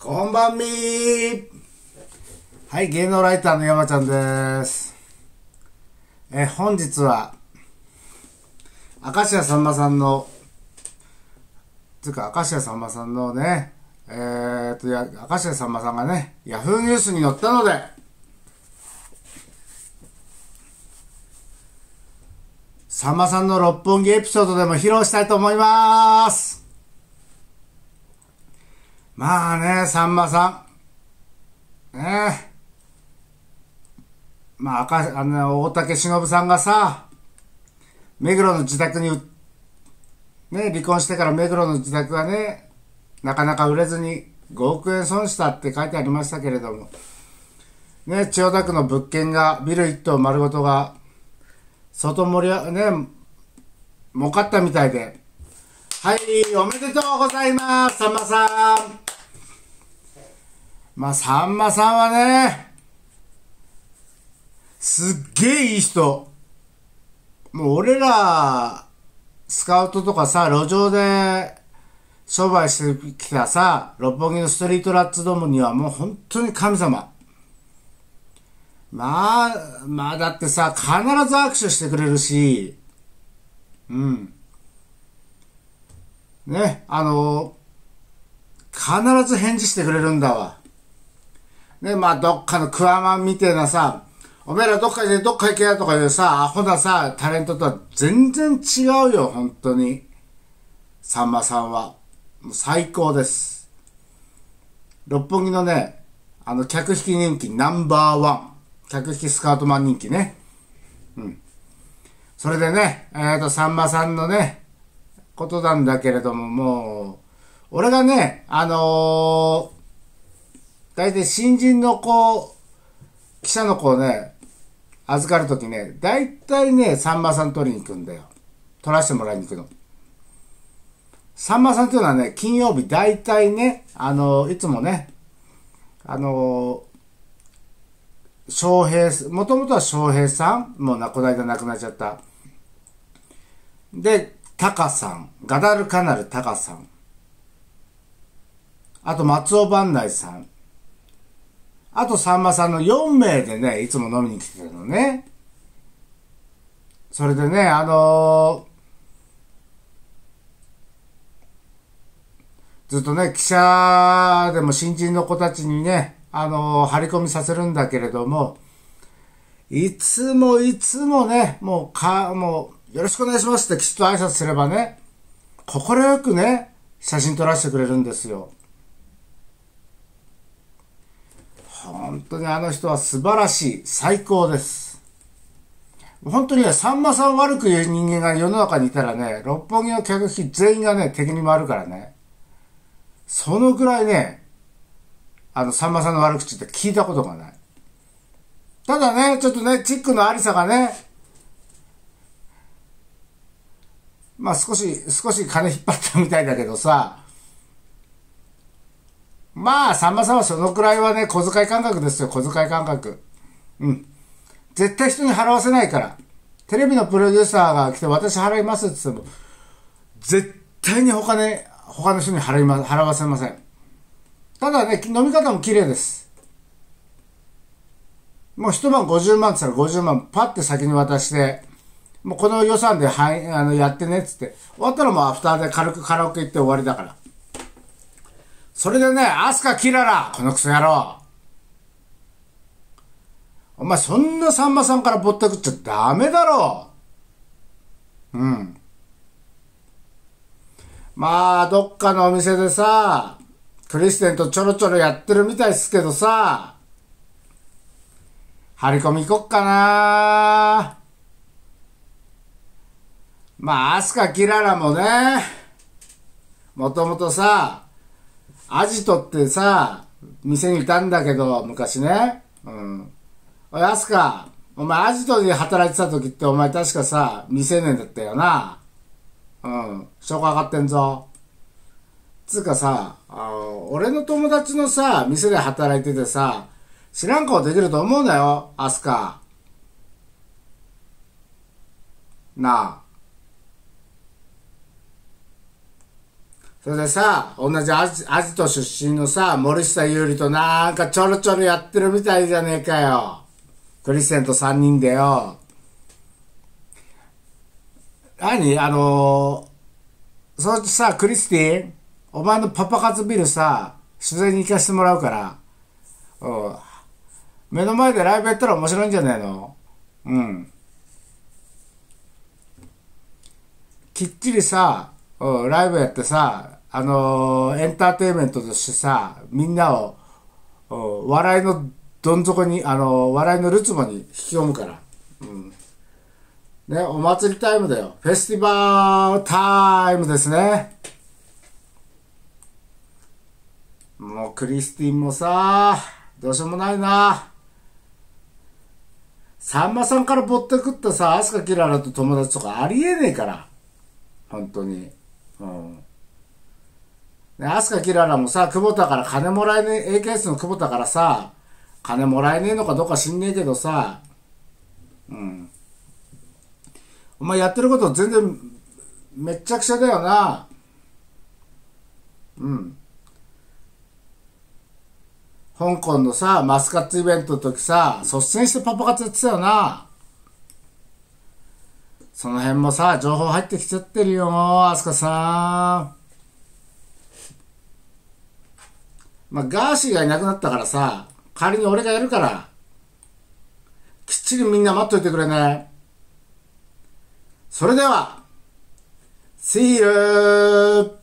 こんばんみはい、芸能ライターの山ちゃんです。え、本日は、明石家さんまさんの、つうか、明石家さんまさんのね、えー、っと、や、明石家さんまさんがね、ヤフーニュースに載ったので、さんまさんの六本木エピソードでも披露したいと思いますまあね、さんまさん。ねえ。まあ、赤、あの、大竹しのぶさんがさ、目黒の自宅に、ね、離婚してから目黒の自宅がね、なかなか売れずに5億円損したって書いてありましたけれども、ね、千代田区の物件が、ビル1棟丸ごとが、外盛りね、儲かったみたいで、はい、おめでとうございます、さんまさん。まあ、さんまさんはね、すっげえいい人。もう俺ら、スカウトとかさ、路上で商売してきたさ、六本木のストリートラッツドームにはもう本当に神様。まあ、まあだってさ、必ず握手してくれるし、うん。ね、あの、必ず返事してくれるんだわ。ね、まあ、どっかのクワマンみたいなさ、おめえらどっかけ、どっか行けやとかいうさ、アホなさ、タレントとは全然違うよ、本当に。さんまさんは。もう最高です。六本木のね、あの、客引き人気ナンバーワン。客引きスカートマン人気ね。うん。それでね、えっ、ー、と、さんまさんのね、ことなんだけれども、もう、俺がね、あのー大体新人の子、記者の子をね、預かるときね、大体ね、さんまさん取りに行くんだよ。取らせてもらいに行くの。さんまさんっていうのはね、金曜日大体ね、あの、いつもね、あの、翔平、もともとは翔平さん、もうな、この間亡くなっちゃった。で、タカさん、ガダルカナルタカさん、あと松尾万内さん、あとさんまさんの4名でね、いつも飲みに来てるのね。それでね、あのー、ずっとね、記者でも新人の子たちにね、あのー、張り込みさせるんだけれども、いつもいつもね、もうか、もう、よろしくお願いしますってきちっと挨拶すればね、快くね、写真撮らせてくれるんですよ。本当にあの人は素晴らしい、最高です。本当にね、さんまさん悪く言う人間が世の中にいたらね、六本木の客引き全員がね、敵に回るからね。そのぐらいね、あの、さんまさんの悪口って聞いたことがない。ただね、ちょっとね、チックのありさがね、まあ少し、少し金引っ張ったみたいだけどさ、まあ、さんまさんはそのくらいはね、小遣い感覚ですよ、小遣い感覚。うん。絶対人に払わせないから。テレビのプロデューサーが来て私払いますって言っても、絶対に他ね、他の人に払いま、払わせません。ただね、飲み方も綺麗です。もう一晩50万って言ったら50万パッて先に渡して、もうこの予算ではい、あの、やってねっつって。終わったらもうアフターで軽くカラオケ行って終わりだから。それでね、アスカキララ、このクソ野郎。お前そんなさんまさんからぼったくっちゃダメだろう。うん。まあ、どっかのお店でさ、クリステンとちょろちょろやってるみたいっすけどさ、張り込み行こっかなまあ、アスカキララもね、もともとさ、アジトってさ、店にいたんだけど、昔ね。うん。おい、アスカ、お前アジトで働いてた時ってお前確かさ、未成年だったよな。うん。証拠上がってんぞ。つうかさ、あの、俺の友達のさ、店で働いててさ、知らん顔できると思うなよ、アスカ。なあ。それでさ、同じアジアジト出身のさ、森下優里となんかちょろちょろやってるみたいじゃねえかよ。クリステンと三人でよ。何あのー、そのうさ、クリスティン、お前のパパ活ビルさ、取材に行かせてもらうから、うん。目の前でライブやったら面白いんじゃないのうん。きっちりさ、うん、ライブやってさ、あのエンターテインメントとしてさみんなを笑いのどん底にあの笑いのるつぼに引き込むから、うんね、お祭りタイムだよフェスティバルタイムですねもうクリスティンもさどうしようもないなさんまさんからぼってくったさスカキララと友達とかありえねえから本当にうん飛鳥きららもさ、久保田から金もらえねえ、AKS の久保田からさ、金もらえねえのかどうか知んねえけどさ、うん。お前やってること全然めっちゃくちゃだよな。うん。香港のさ、マスカッツイベントの時さ、率先してパパ活やってたよな。その辺もさ、情報入ってきちゃってるよ、飛鳥さん。まあ、ガーシーがいなくなったからさ、仮に俺がやるから、きっちりみんな待っといてくれね。それでは、See you!